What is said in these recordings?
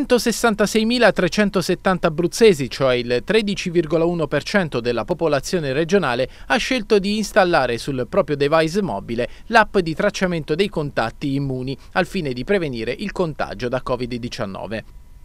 166.370 abruzzesi, cioè il 13,1% della popolazione regionale, ha scelto di installare sul proprio device mobile l'app di tracciamento dei contatti immuni al fine di prevenire il contagio da Covid-19.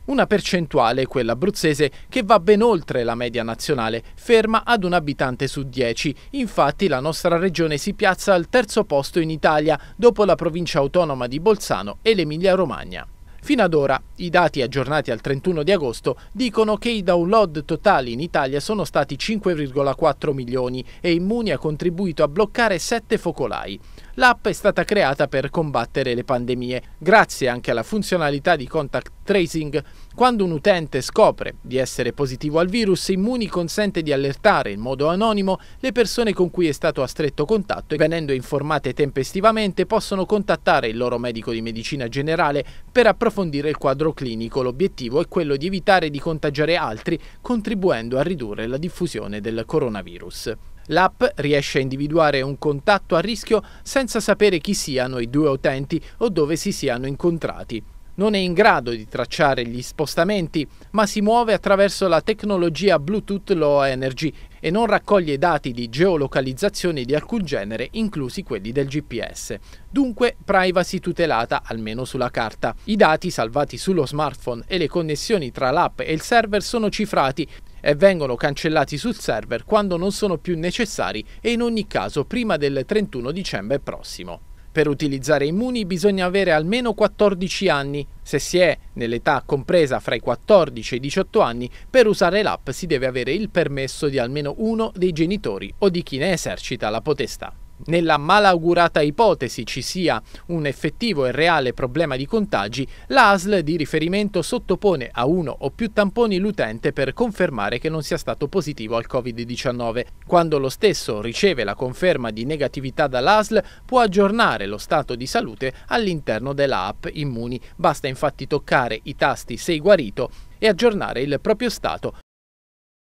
Una percentuale, quella abruzzese, che va ben oltre la media nazionale, ferma ad un abitante su 10. Infatti la nostra regione si piazza al terzo posto in Italia, dopo la provincia autonoma di Bolzano e l'Emilia-Romagna. Fino ad ora i dati aggiornati al 31 di agosto dicono che i download totali in Italia sono stati 5,4 milioni e Immuni ha contribuito a bloccare 7 focolai. L'app è stata creata per combattere le pandemie. Grazie anche alla funzionalità di contact tracing, quando un utente scopre di essere positivo al virus, Immuni consente di allertare in modo anonimo le persone con cui è stato a stretto contatto e venendo informate tempestivamente possono contattare il loro medico di medicina generale per approfondire il quadro clinico. L'obiettivo è quello di evitare di contagiare altri, contribuendo a ridurre la diffusione del coronavirus. L'app riesce a individuare un contatto a rischio senza sapere chi siano i due utenti o dove si siano incontrati. Non è in grado di tracciare gli spostamenti, ma si muove attraverso la tecnologia Bluetooth Low Energy e non raccoglie dati di geolocalizzazione di alcun genere, inclusi quelli del GPS. Dunque privacy tutelata, almeno sulla carta. I dati salvati sullo smartphone e le connessioni tra l'app e il server sono cifrati e vengono cancellati sul server quando non sono più necessari e in ogni caso prima del 31 dicembre prossimo. Per utilizzare Immuni bisogna avere almeno 14 anni. Se si è nell'età compresa fra i 14 e i 18 anni, per usare l'app si deve avere il permesso di almeno uno dei genitori o di chi ne esercita la potestà nella malaugurata ipotesi ci sia un effettivo e reale problema di contagi, l'ASL di riferimento sottopone a uno o più tamponi l'utente per confermare che non sia stato positivo al Covid-19. Quando lo stesso riceve la conferma di negatività dall'ASL, può aggiornare lo stato di salute all'interno della app Immuni. Basta infatti toccare i tasti Sei guarito e aggiornare il proprio stato